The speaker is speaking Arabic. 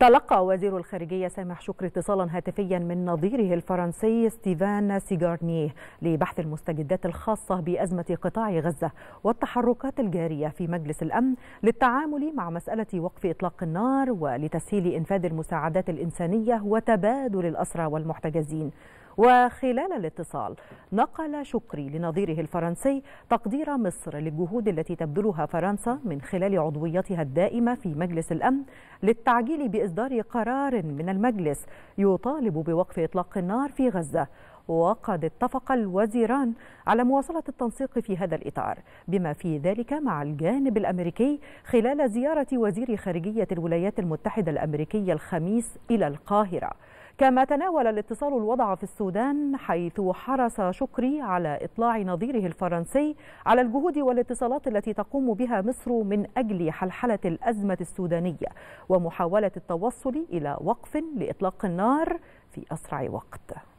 تلقى وزير الخارجية سامح شكر اتصالا هاتفيا من نظيره الفرنسي ستيفان سيجارنيه لبحث المستجدات الخاصة بأزمة قطاع غزة والتحركات الجارية في مجلس الأمن للتعامل مع مسألة وقف إطلاق النار ولتسهيل إنفاذ المساعدات الإنسانية وتبادل الأسرى والمحتجزين وخلال الاتصال نقل شكري لنظيره الفرنسي تقدير مصر للجهود التي تبذلها فرنسا من خلال عضويتها الدائمة في مجلس الأمن للتعجيل بإصدار قرار من المجلس يطالب بوقف إطلاق النار في غزة وقد اتفق الوزيران على مواصلة التنسيق في هذا الإطار بما في ذلك مع الجانب الأمريكي خلال زيارة وزير خارجية الولايات المتحدة الأمريكية الخميس إلى القاهرة كما تناول الاتصال الوضع في السودان حيث حرص شكري على إطلاع نظيره الفرنسي على الجهود والاتصالات التي تقوم بها مصر من أجل حلحلة الأزمة السودانية ومحاولة التوصل إلى وقف لإطلاق النار في أسرع وقت